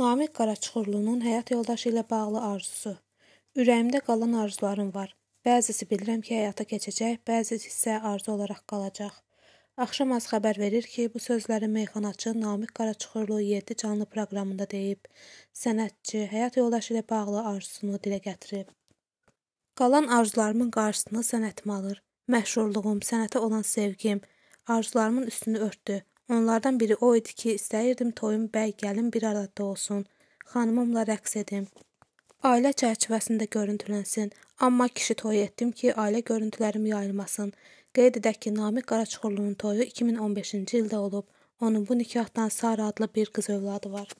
Namiq Qaraçuxurlunun həyat yoldaşı ilə bağlı arzusu. Ürəyimdə qalan arzularım var. Bəzisi bilirəm ki, həyata keçəcək, bəzisi isə arzu olaraq qalacaq. Axşam az xəbər verir ki, bu sözləri meyxanaçı Namiq Qaraçuxurlu 7 canlı proqramında deyib. Sənətçi həyat yoldaşı ilə bağlı arzusunu dilə gətirib. Qalan arzularımın qarşısını sənətim alır. Məşhurluğum, sənətə olan sevgim arzularımın üstünü örtdü. Onlardan biri o idi ki, istəyirdim toyum bəy gəlin bir arada olsun, xanımımla rəqs edim. Ailə çərçivəsində görüntülənsin, amma kişi toyu etdim ki, ailə görüntülərim yayılmasın. Qeyd edək ki, Namiq Qaraçuxurlunun toyu 2015-ci ildə olub. Onun bu nikahdan Sara adlı bir qız övladı var.